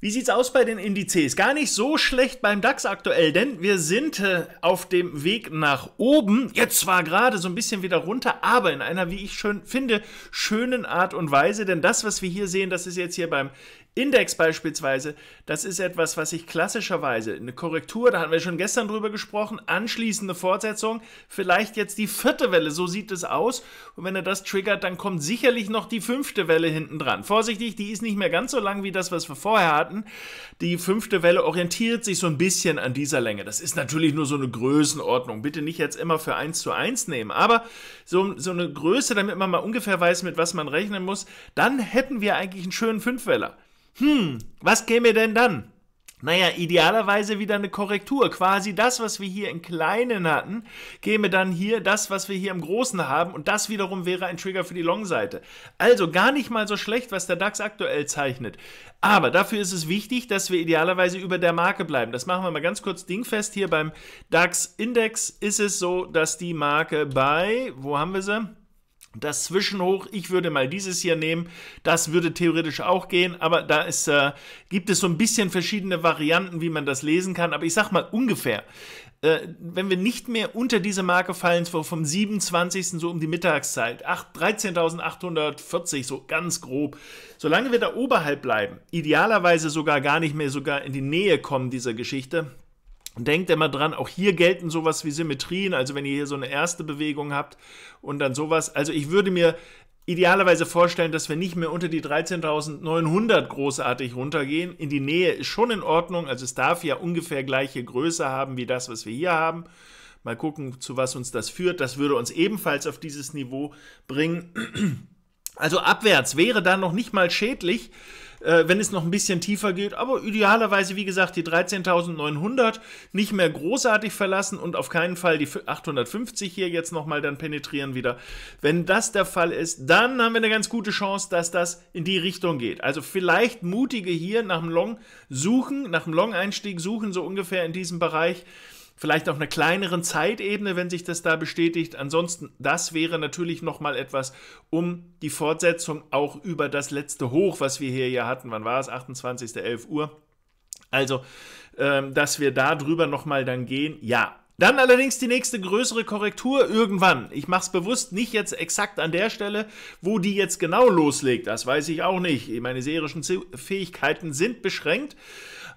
Wie sieht's aus bei den Indizes? Gar nicht so schlecht beim DAX aktuell, denn wir sind äh, auf dem Weg nach oben. Jetzt zwar gerade so ein bisschen wieder runter, aber in einer, wie ich schön finde, schönen Art und Weise. Denn das, was wir hier sehen, das ist jetzt hier beim Index beispielsweise, das ist etwas, was ich klassischerweise eine Korrektur, da hatten wir schon gestern drüber gesprochen, anschließende Fortsetzung, vielleicht jetzt die vierte Welle, so sieht es aus. Und wenn er das triggert, dann kommt sicherlich noch die fünfte Welle hinten dran. Vorsichtig, die ist nicht mehr ganz so lang wie das, was wir vorher hatten. Die fünfte Welle orientiert sich so ein bisschen an dieser Länge. Das ist natürlich nur so eine Größenordnung. Bitte nicht jetzt immer für 1 zu 1 nehmen, aber so, so eine Größe, damit man mal ungefähr weiß, mit was man rechnen muss, dann hätten wir eigentlich einen schönen Fünfweller hm, was käme denn dann? Naja, idealerweise wieder eine Korrektur. Quasi das, was wir hier im Kleinen hatten, käme dann hier das, was wir hier im Großen haben. Und das wiederum wäre ein Trigger für die Long-Seite. Also gar nicht mal so schlecht, was der DAX aktuell zeichnet. Aber dafür ist es wichtig, dass wir idealerweise über der Marke bleiben. Das machen wir mal ganz kurz dingfest. Hier beim DAX-Index ist es so, dass die Marke bei, wo haben wir sie? Das Zwischenhoch, ich würde mal dieses hier nehmen, das würde theoretisch auch gehen, aber da ist, äh, gibt es so ein bisschen verschiedene Varianten, wie man das lesen kann, aber ich sag mal ungefähr. Äh, wenn wir nicht mehr unter diese Marke fallen, so vom 27. so um die Mittagszeit, 13.840, so ganz grob, solange wir da oberhalb bleiben, idealerweise sogar gar nicht mehr sogar in die Nähe kommen dieser Geschichte, und denkt immer dran, auch hier gelten sowas wie Symmetrien, also wenn ihr hier so eine erste Bewegung habt und dann sowas. Also ich würde mir idealerweise vorstellen, dass wir nicht mehr unter die 13.900 großartig runtergehen. In die Nähe ist schon in Ordnung, also es darf ja ungefähr gleiche Größe haben wie das, was wir hier haben. Mal gucken, zu was uns das führt. Das würde uns ebenfalls auf dieses Niveau bringen. Also abwärts wäre da noch nicht mal schädlich äh, wenn es noch ein bisschen tiefer geht. Aber idealerweise, wie gesagt, die 13.900 nicht mehr großartig verlassen und auf keinen Fall die 850 hier jetzt nochmal dann penetrieren wieder. Wenn das der Fall ist, dann haben wir eine ganz gute Chance, dass das in die Richtung geht. Also vielleicht mutige hier nach dem Long suchen, nach dem Long-Einstieg suchen, so ungefähr in diesem Bereich vielleicht auf einer kleineren Zeitebene, wenn sich das da bestätigt. Ansonsten, das wäre natürlich nochmal etwas, um die Fortsetzung auch über das letzte Hoch, was wir hier ja hatten, wann war es? 28.11 Uhr. Also, ähm, dass wir da drüber nochmal dann gehen. Ja, dann allerdings die nächste größere Korrektur irgendwann. Ich mache es bewusst nicht jetzt exakt an der Stelle, wo die jetzt genau loslegt. Das weiß ich auch nicht. Meine serischen Fähigkeiten sind beschränkt.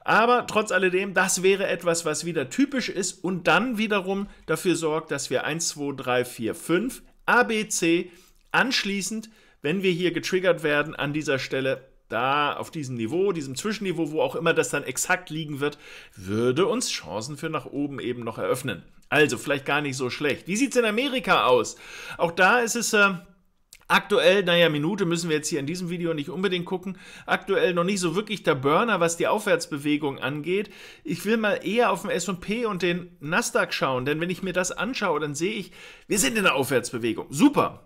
Aber trotz alledem, das wäre etwas, was wieder typisch ist und dann wiederum dafür sorgt, dass wir 1, 2, 3, 4, 5 ABC anschließend, wenn wir hier getriggert werden, an dieser Stelle da auf diesem Niveau, diesem Zwischenniveau, wo auch immer das dann exakt liegen wird, würde uns Chancen für nach oben eben noch eröffnen. Also vielleicht gar nicht so schlecht. Wie sieht es in Amerika aus? Auch da ist es äh, Aktuell, naja, Minute müssen wir jetzt hier in diesem Video nicht unbedingt gucken. Aktuell noch nicht so wirklich der Burner, was die Aufwärtsbewegung angeht. Ich will mal eher auf den SP und den Nasdaq schauen, denn wenn ich mir das anschaue, dann sehe ich, wir sind in der Aufwärtsbewegung. Super!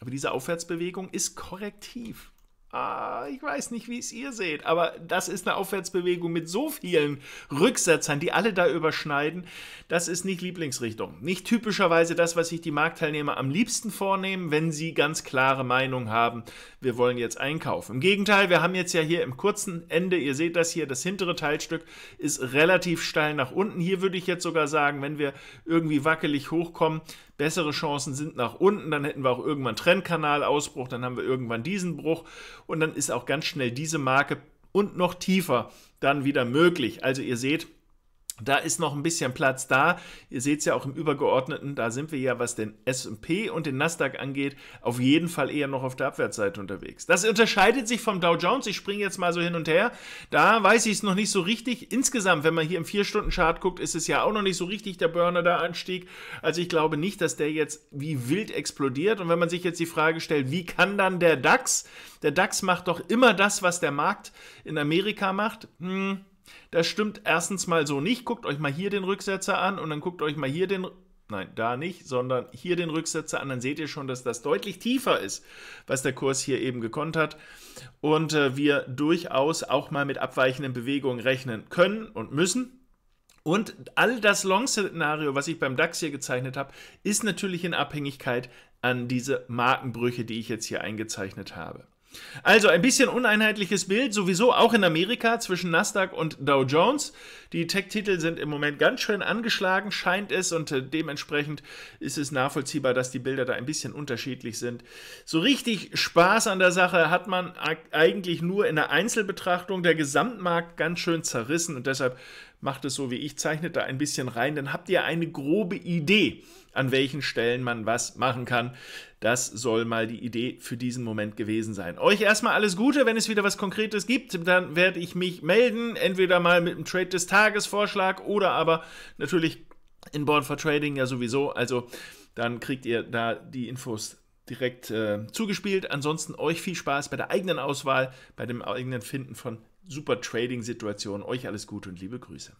Aber diese Aufwärtsbewegung ist korrektiv ah, ich weiß nicht, wie es ihr seht, aber das ist eine Aufwärtsbewegung mit so vielen Rücksetzern, die alle da überschneiden. Das ist nicht Lieblingsrichtung. Nicht typischerweise das, was sich die Marktteilnehmer am liebsten vornehmen, wenn sie ganz klare Meinung haben, wir wollen jetzt einkaufen. Im Gegenteil, wir haben jetzt ja hier im kurzen Ende, ihr seht das hier, das hintere Teilstück ist relativ steil nach unten. Hier würde ich jetzt sogar sagen, wenn wir irgendwie wackelig hochkommen, Bessere Chancen sind nach unten, dann hätten wir auch irgendwann Trendkanalausbruch, dann haben wir irgendwann diesen Bruch und dann ist auch ganz schnell diese Marke und noch tiefer dann wieder möglich. Also ihr seht, da ist noch ein bisschen Platz da. Ihr seht es ja auch im Übergeordneten, da sind wir ja, was den SP und den Nasdaq angeht, auf jeden Fall eher noch auf der Abwärtsseite unterwegs. Das unterscheidet sich vom Dow Jones. Ich springe jetzt mal so hin und her. Da weiß ich es noch nicht so richtig. Insgesamt, wenn man hier im 4-Stunden-Chart guckt, ist es ja auch noch nicht so richtig der Burner, der Anstieg. Also ich glaube nicht, dass der jetzt wie wild explodiert. Und wenn man sich jetzt die Frage stellt, wie kann dann der DAX? Der DAX macht doch immer das, was der Markt in Amerika macht. Hm das stimmt erstens mal so nicht. Guckt euch mal hier den Rücksetzer an und dann guckt euch mal hier den Nein, da nicht, sondern hier den Rücksetzer an, dann seht ihr schon, dass das deutlich tiefer ist, was der Kurs hier eben gekonnt hat. Und äh, wir durchaus auch mal mit abweichenden Bewegungen rechnen können und müssen. Und all das Long-Szenario, was ich beim DAX hier gezeichnet habe, ist natürlich in Abhängigkeit an diese Markenbrüche, die ich jetzt hier eingezeichnet habe. Also ein bisschen uneinheitliches Bild, sowieso auch in Amerika zwischen Nasdaq und Dow Jones. Die Tech-Titel sind im Moment ganz schön angeschlagen, scheint es, und äh, dementsprechend ist es nachvollziehbar, dass die Bilder da ein bisschen unterschiedlich sind. So richtig Spaß an der Sache hat man eigentlich nur in der Einzelbetrachtung. Der Gesamtmarkt ganz schön zerrissen und deshalb macht es so wie ich, zeichnet da ein bisschen rein, dann habt ihr eine grobe Idee, an welchen Stellen man was machen kann. Das soll mal die Idee für diesen Moment gewesen sein. Euch erstmal alles Gute, wenn es wieder was Konkretes gibt, dann werde ich mich melden, entweder mal mit einem Trade des Tages Vorschlag oder aber natürlich in Born for Trading ja sowieso, also dann kriegt ihr da die Infos direkt äh, zugespielt. Ansonsten euch viel Spaß bei der eigenen Auswahl, bei dem eigenen Finden von super Trading-Situation. Euch alles Gute und liebe Grüße.